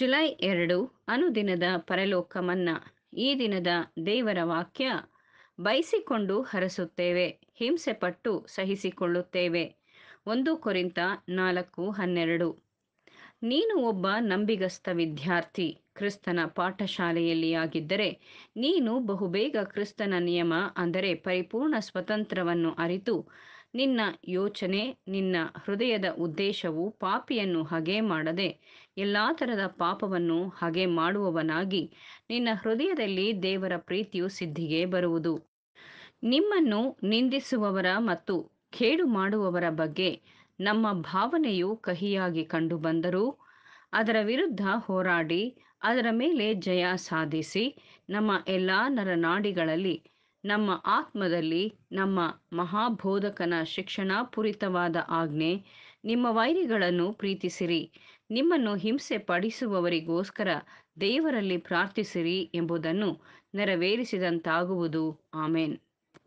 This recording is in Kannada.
ಜುಲೈ ಎರಡು ಅನುದಿನದ ಪರಲೋಕ ಮನ್ನಾ ಈ ದಿನದ ದೇವರ ವಾಕ್ಯ ಬಯಸಿಕೊಂಡು ಹರಸುತ್ತೇವೆ ಹಿಂಸೆ ಪಟ್ಟು ಸಹಿಸಿಕೊಳ್ಳುತ್ತೇವೆ ಒಂದು ಕುರಿತ ನಾಲ್ಕು ಹನ್ನೆರಡು ನೀನು ಒಬ್ಬ ನಂಬಿಗಸ್ತ ವಿದ್ಯಾರ್ಥಿ ಕ್ರಿಸ್ತನ ಪಾಠಶಾಲೆಯಲ್ಲಿ ಆಗಿದ್ದರೆ ನೀನು ಬಹುಬೇಗ ಕ್ರಿಸ್ತನ ನಿಯಮ ಅಂದರೆ ಪರಿಪೂರ್ಣ ಸ್ವತಂತ್ರವನ್ನು ಅರಿತು ನಿನ್ನ ಯೋಚನೆ ನಿನ್ನ ಹೃದಯದ ಉದ್ದೇಶವು ಪಾಪಿಯನ್ನು ಹಗೆ ಮಾಡದೆ ಎಲ್ಲ ಥರದ ಪಾಪವನ್ನು ಹಗೆ ಮಾಡುವವನಾಗಿ ನಿನ್ನ ಹೃದಯದಲ್ಲಿ ದೇವರ ಪ್ರೀತಿಯು ಸಿದ್ಧಿಗೆ ಬರುವುದು ನಿಮ್ಮನ್ನು ನಿಂದಿಸುವವರ ಮತ್ತು ಕೇಡು ಮಾಡುವವರ ಬಗ್ಗೆ ನಮ್ಮ ಭಾವನೆಯು ಕಹಿಯಾಗಿ ಕಂಡುಬಂದರೂ ಅದರ ವಿರುದ್ಧ ಹೋರಾಡಿ ಅದರ ಮೇಲೆ ಜಯ ಸಾಧಿಸಿ ನಮ್ಮ ಎಲ್ಲ ನರನಾಡಿಗಳಲ್ಲಿ ನಮ್ಮ ಆತ್ಮದಲ್ಲಿ ನಮ್ಮ ಮಹಾಬೋಧಕನ ಶಿಕ್ಷಣಾಪೂರಿತವಾದ ಆಜ್ಞೆ ನಿಮ್ಮ ವೈರಿಗಳನ್ನು ಪ್ರೀತಿಸಿರಿ ನಿಮ್ಮನ್ನು ಹಿಂಸೆ ಪಡಿಸುವವರಿಗೋಸ್ಕರ ದೇವರಲ್ಲಿ ಪ್ರಾರ್ಥಿಸಿರಿ ಎಂಬುದನ್ನು ನೆರವೇರಿಸಿದಂತಾಗುವುದು ಆಮೇನ್